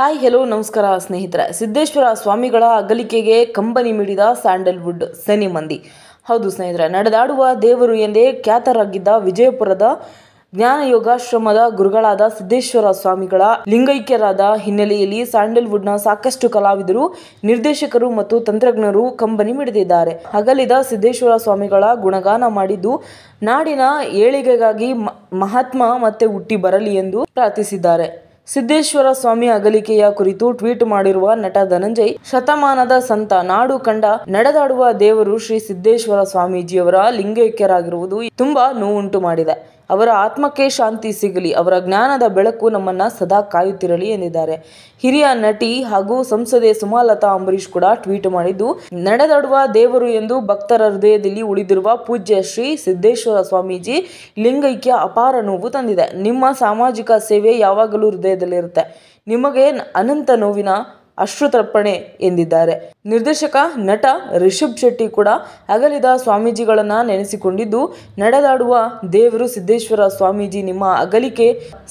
hi hello ನಮಸ್ಕಾರ ಸ್ನೇಹಿತರೆ ಸಿದ್ದೇಶ್ವರ ಸ್ವಾಮಿಗಳ ಅಗಲಿಕೆಗೆ ಕಂಬನಿ ಮಿಡಿದ ಸ್ಯಾಂಡಲ್ವುಡ್ ಸೆನೆ ಮಂದಿ ಹೌದು ಸ್ನೇಹಿತರೆ ನಡೆದಾಡುವ ದೇವರು ಎಂದೇ ಖ್ಯಾತರಾಗಿದ್ದ ವಿಜಯಪುರದ ಜ್ಞಾನ ಯೋಗಾಶ್ರಮದ ಗುರುಗಳಾದ ಸಿದ್ದೇಶ್ವರ ಸ್ವಾಮಿಗಳ ಲಿಂಗೈಕ್ಯರಾದ ಹಿನ್ನೆಲೆಯಲ್ಲಿ ಸ್ಯಾಂಡಲ್ವುಡ್ನ ಸಾಕಷ್ಟು ಕಲಾವಿದರು ನಿರ್ದೇಶಕರು ಮತ್ತು ತಂತ್ರಜ್ಞರು ಕಂಬನಿ ಮಿಡಿದಿದ್ದಾರೆ ಅಗಲಿದ ಸಿದ್ದೇಶ್ವರ ಸ್ವಾಮಿಗಳ ಗುಣಗಾನ ಮಾಡಿದ್ದು ನಾಡಿನ ಏಳಿಗೆಗಾಗಿ ಮಹಾತ್ಮ ಮತ್ತೆ ಹುಟ್ಟಿ ಬರಲಿ ಎಂದು ಪ್ರಾರ್ಥಿಸಿದ್ದಾರೆ ಸಿದ್ದೇಶ್ವರ ಸ್ವಾಮಿ ಅಗಲಿಕೆಯ ಕುರಿತು ಟ್ವೀಟ್ ಮಾಡಿರುವ ನಟ ಧನಂಜಯ್ ಶತಮಾನದ ಸಂತ ನಾಡು ಕಂಡ ನಡೆದಾಡುವ ದೇವರು ಶ್ರೀ ಸಿದ್ದೇಶ್ವರ ಸ್ವಾಮೀಜಿಯವರ ಲಿಂಗೈಕ್ಯರಾಗಿರುವುದು ತುಂಬಾ ನೋವುಂಟು ಮಾಡಿದೆ ಅವರ ಆತ್ಮಕ್ಕೆ ಶಾಂತಿ ಸಿಗಲಿ ಅವರ ಜ್ಞಾನದ ಬೆಳಕು ನಮ್ಮನ್ನು ಸದಾ ಕಾಯುತ್ತಿರಲಿ ಎಂದಿದ್ದಾರೆ ಹಿರಿಯ ನಟಿ ಹಾಗೂ ಸಂಸದೆ ಸುಮಲತಾ ಅಂಬರೀಷ್ ಕೂಡ ಟ್ವೀಟ್ ಮಾಡಿದ್ದು ನಡೆದಾಡುವ ದೇವರು ಎಂದು ಭಕ್ತರ ಹೃದಯದಲ್ಲಿ ಉಳಿದಿರುವ ಪೂಜ್ಯ ಶ್ರೀ ಸಿದ್ದೇಶ್ವರ ಸ್ವಾಮೀಜಿ ಲಿಂಗೈಕ್ಯ ಅಪಾರ ನೋವು ತಂದಿದೆ ನಿಮ್ಮ ಸಾಮಾಜಿಕ ಸೇವೆ ಯಾವಾಗಲೂ ಹೃದಯದಲ್ಲಿರುತ್ತೆ ನಿಮಗೆ ಅನಂತ ನೋವಿನ ಅಶ್ರುತರ್ಪಣೆ ಎಂದಿದ್ದಾರೆ ನಿರ್ದೇಶಕ ನಟ ರಿಷಬ್ ಶೆಟ್ಟಿ ಕೂಡ ಅಗಲಿದ ಸ್ವಾಮೀಜಿಗಳನ್ನು ನೆನೆಸಿಕೊಂಡಿದ್ದು ನಡೆದಾಡುವ ದೇವರು ಸಿದ್ದೇಶ್ವರ ಸ್ವಾಮೀಜಿ ನಿಮ್ಮ ಅಗಲಿಕೆ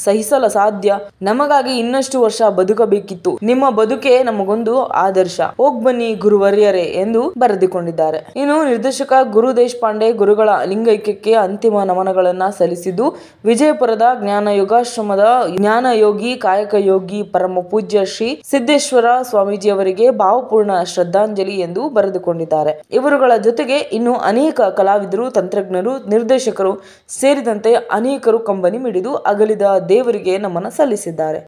ಸಹಿಸಲ ಸಾಧ್ಯ ನಮಗಾಗಿ ಇನ್ನಷ್ಟು ವರ್ಷ ಬದುಕಬೇಕಿತ್ತು ನಿಮ್ಮ ಬದುಕೆ ನಮಗೊಂದು ಆದರ್ಶ ಹೋಗ್ಬನ್ನಿ ಗುರುವರ್ಯರೇ ಎಂದು ಬರೆದುಕೊಂಡಿದ್ದಾರೆ ಇನ್ನು ನಿರ್ದೇಶಕ ಗುರು ದೇಶಪಾಂಡೆ ಗುರುಗಳ ಲಿಂಗೈಕ್ಯಕ್ಕೆ ಅಂತಿಮ ನಮನಗಳನ್ನು ಸಲ್ಲಿಸಿದ್ದು ವಿಜಯಪುರದ ಜ್ಞಾನ ಯೋಗಾಶ್ರಮದ ಜ್ಞಾನ ಯೋಗಿ ಕಾಯಕ ಯೋಗಿ ಪರಮ ಪೂಜ್ಯ ಶ್ರೀ ಸಿದ್ದೇಶ್ವರ ಸ್ವಾಮೀಜಿಯವರಿಗೆ ಭಾವಪೂರ್ಣ ಶ್ರದ್ಧಾಂಜಲಿ ಎಂದು ಬರೆದುಕೊಂಡಿದ್ದಾರೆ ಇವರುಗಳ ಜೊತೆಗೆ ಇನ್ನು ಅನೇಕ ಕಲಾವಿದರು ತಂತ್ರಜ್ಞರು ನಿರ್ದೇಶಕರು ಸೇರಿದಂತೆ ಅನೇಕರು ಕಂಬನಿ ಮಿಡಿದು ಅಗಲಿದ ದೇವರಿಗೆ ನಮನ ಸಲ್ಲಿಸಿದ್ದಾರೆ